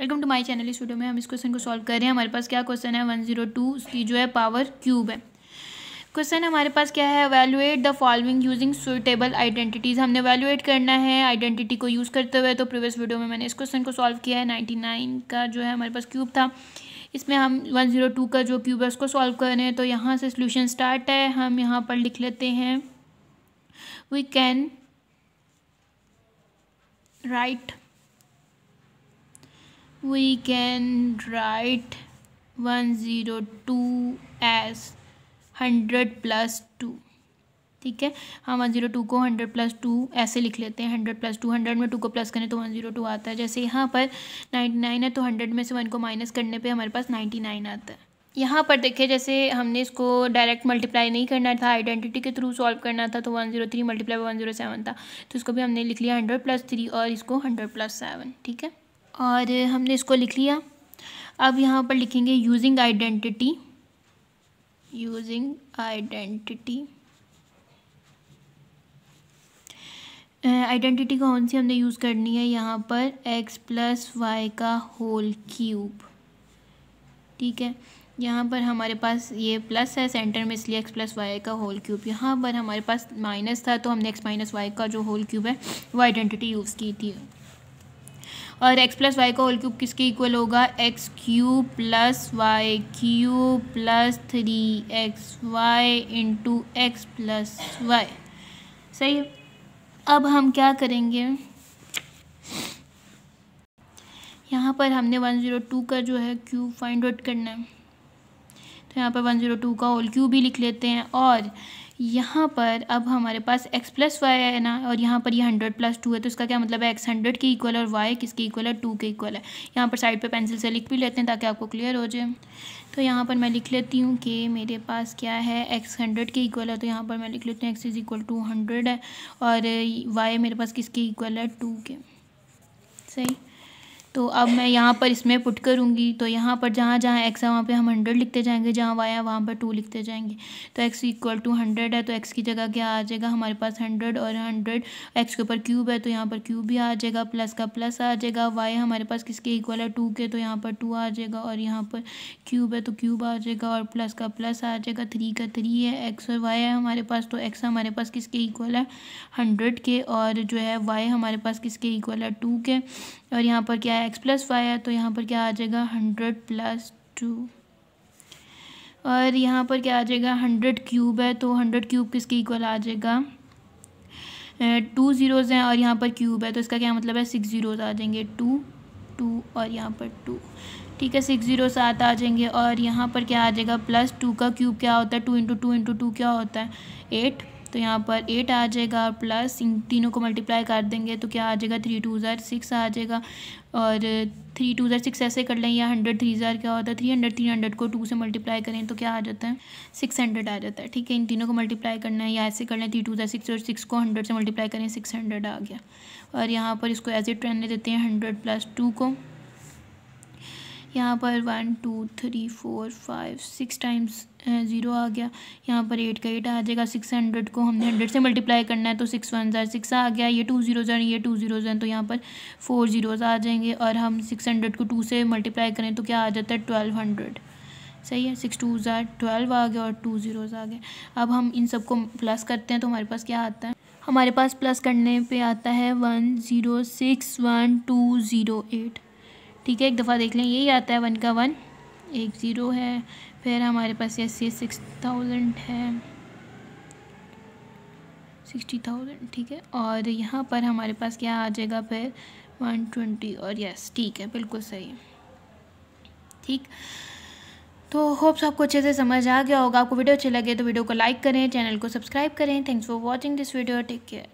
welcome to my channel इस video में हम इस क्वेश्चन को सॉल्व कर रहे हैं हमारे पास क्या क्वेश्चन है वन जीरो टू उसकी जो है पावर क्यूब है क्वेश्चन हमारे पास क्या है evaluate the following using suitable identities हमने वैल्यूएट करना है आइडेंटिटी को यूज़ करते हुए तो प्रीवियस वीडियो में मैंने इस क्वेश्चन को सॉल्व किया है नाइन्टी नाइन का जो है हमारे पास क्यूब था इसमें हम वन जीरो टू का जो क्यूब है उसको सॉल्व कर रहे हैं तो यहाँ से सोल्यूशन स्टार्ट है हम यहाँ पर लिख लेते हैं we can write we can write 102 as 100 plus 2 ठीक है हम वन जीरो टू को हंड्रेड प्लस टू ऐसे लिख लेते हैं हंड्रेड प्लस टू हंड्रेड में टू को प्लस करें तो वन जीरो टू आता है जैसे यहाँ पर नाइन्टी नाइन है तो हंड्रेड में से वन को माइनस करने पे हमारे पास नाइन्टी नाइन आता है यहाँ पर देखिए जैसे हमने इसको डायरेक्ट मल्टीप्लाई नहीं करना था आइडेंटिटी के थ्रू सॉल्व करना था तो one zero three multiply one zero seven था तो इसको भी हमने लिख लिया हंड्रेड प्लस थ्री और इसको हंड्रेड प्लस सेवन ठीक है और हमने इसको लिख लिया अब यहाँ पर लिखेंगे using identity using identity identity कौन सी हमने यूज़ करनी है यहाँ पर एक्स प्लस वाई का होल क्यूब ठीक है यहाँ पर हमारे पास ये प्लस है सेंटर में इसलिए एक्स प्लस वाई का होल क्यूब यहाँ पर हमारे पास माइनस था तो हमने एक्स माइनस वाई का जो होल क्यूब है वो आइडेंटिटी यूज़ की थी और x प्लस वाई का होल क्यूब किसके इक्वल होगा x cube plus y cube plus three x y into x plus y सही है अब हम क्या करेंगे यहाँ पर हमने वन ज़ीरो टू का जो है क्यूब फाइंड आउट करना है तो यहाँ पर वन ज़ीरो टू का होल क्यूब भी लिख लेते हैं और यहाँ पर अब हमारे पास एक्स प्लस वाई है ना और यहाँ पर ये हंड्रेड प्लस टू है तो इसका क्या मतलब है एक्स हंड्रेड के इक्वल और वाई किसके इक्वल है टू के इक्वल है यहाँ पर साइड पे पेंसिल से लिख भी लेते हैं ताकि आपको क्लियर हो जाए तो यहाँ पर मैं लिख लेती हूँ कि मेरे पास क्या है एक्स हंड्रेड के इक्वल है तो यहाँ पर मैं लिख लेती हूँ x is equal to hundred है और वाई मेरे पास किसके इक्वल है टू के सही तो अब मैं यहाँ पर इसमें पुट करूँगी तो यहाँ पर जहाँ जहाँ एक्स है वहाँ पे हम हंड्रेड लिखते जाएंगे जहाँ वाई है वहाँ पर टू लिखते जाएंगे तो एक्स इक्वल टू हंड्रेड है तो एक्स की जगह क्या आ जाएगा हमारे पास हंड्रेड और हंड्रेड एक्स के ऊपर क्यूब है तो यहाँ पर क्यूब भी आ जाएगा प्लस का प्लस आ जाएगा वाई हमारे पास किसके इक्वल है टू के तो यहाँ पर टू आ जाएगा और यहाँ पर क्यूब है तो क्यूब आ जाएगा और प्लस का प्लस आ जाएगा थ्री का थ्री है एक्स और वाई है हमारे पास तो एक्स हमारे पास किसके इक्वल है हंड्रेड के और जो है वाई हमारे पास किसके इक्वल है टू के और यहाँ पर क्या है एक्स प्लस वाई है तो यहाँ पर क्या आ जाएगा हंड्रेड प्लस टू और यहाँ पर क्या आ जाएगा हंड्रेड क्यूब है तो हंड्रेड क्यूब किसके इक्वल आ जाएगा टू ज़ीरोज़ हैं और यहाँ पर क्यूब है तो इसका क्या मतलब है सिक्स ज़ीरोज़ आ जाएंगे टू टू और यहाँ पर टू ठीक है सिक्स ज़ीरो सात आ जाएंगे और यहाँ पर क्या आ जाएगा प्लस टू का क्यूब क्या होता है two into two into two क्या होता है एट तो यहाँ पर एट आ जाएगा प्लस इन तीनों को मल्टीप्लाई कर देंगे तो क्या आ जाएगा थ्री टू ज़ार सिक्स आ जाएगा और थ्री टू ज़ार सिक्स ऐसे कर लें या हंड्रेड थ्री ज़ार क्या होता है थ्री हंड्रेड थ्री हंड्रेड को टू से मल्टीप्लाई करें तो क्या आ जाता है सिक्स हंड्रेड आ जाता है ठीक है इन तीनों को मल्टीप्लाई करना है या ऐसे कर लें थ्री टू ज़ार सिक्स और सिक्स को हंड्रेड से मल्टीप्लाई करें सिक्स हंड्रेड आ गया और यहाँ पर इसको एज ए ट्रेन देते हैं हंड्रेड प्लस टू को यहाँ पर one two three four five six times zero आ गया यहाँ पर एट का एट आ जाएगा सिक्स हंड्रेड को हमने हंड्रेड से मल्टीप्लाई करना है तो सिक्स वन ज़ार सिक्स आ गया ये टू ज़ीरोज़ हैं ये टू ज़ीरोज़ हैं तो यहाँ पर फोर ज़ीरोज़ आ जाएंगे और हम सिक्स हंड्रेड को टू से मल्टीप्लाई करें तो क्या आ जाता है ट्वेल्व हंड्रेड सही है सिक्स टू ज़ार ट्वेल्व आ गया और टू ज़ीरोज़ आ गए अब हम इन सबको प्लस करते हैं तो हमारे पास क्या आता है हमारे पास प्लस करने पे आता है one zero six one two zero eight ठीक है एक दफ़ा देख लें यही आता है वन का वन एक ज़ीरो है फिर हमारे पास ये सी सिक्स थाउजेंड है सिक्सटी थाउजेंड ठीक है और यहाँ पर हमारे पास क्या आ जाएगा फिर वन ट्वेंटी और यस ठीक है बिल्कुल सही ठीक तो होप्स आपको अच्छे से समझ आ गया होगा आपको वीडियो अच्छी लगे तो वीडियो को लाइक करें चैनल को सब्सक्राइब करें thanks for watching this video take care